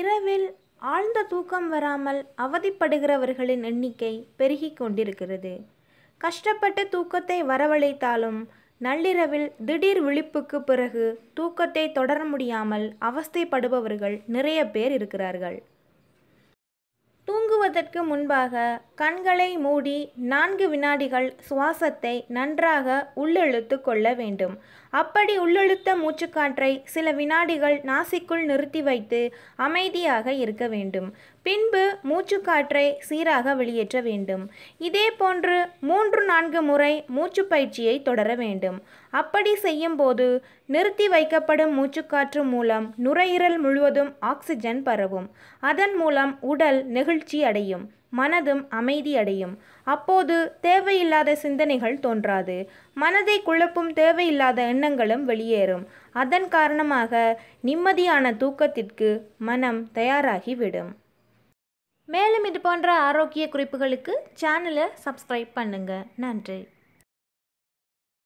இரவில் ஆழ்ந்த தூக்கம் வராமல் அவதிப்படுகிறவர்களின் எண்ணிக்கை பெருகி கொண்டிருக்கிறது கஷ்டப்பட்டு தூக்கத்தை வரவழைத்தாலும் நள்ளிரவில் திடீர் விழிப்புக்கு பிறகு தூக்கத்தை தொடர முடியாமல் அவஸ்தைப்படுபவர்கள் நிறைய பேர் இருக்கிறார்கள் தூங்குவதற்கு முன்பாக கண்களை மூடி நான்கு வினாடிகள் சுவாசத்தை நன்றாக உள்ளிழுத்து கொள்ள வேண்டும் அப்படி உள்ளிழுத்த மூச்சுக்காற்றை சில வினாடிகள் நாசிக்குள் நிறுத்தி வைத்து அமைதியாக இருக்க வேண்டும் பின்பு மூச்சுக்காற்றை சீராக வெளியேற்ற வேண்டும் இதே போன்று மூன்று நான்கு முறை மூச்சு பயிற்சியை தொடர வேண்டும் அப்படி செய்யும் போது நிறுத்தி வைக்கப்படும் மூச்சுக்காற்று மூலம் நுரையீரல் முழுவதும் ஆக்சிஜன் பரவும் அதன் மூலம் உடல் நெகிழ்ச்சி அடையும் மனதும் அமைதியடையும் அப்போது தேவையில்லாத சிந்தனைகள் தோன்றாது மனதை குழப்பும் தேவையில்லாத எண்ணங்களும் வெளியேறும் அதன் காரணமாக நிம்மதியான தூக்கத்திற்கு மனம் தயாராகிவிடும் மேலும் இது போன்ற ஆரோக்கிய குறிப்புகளுக்கு சேனலை சப்ஸ்கிரைப் பண்ணுங்கள் நன்றி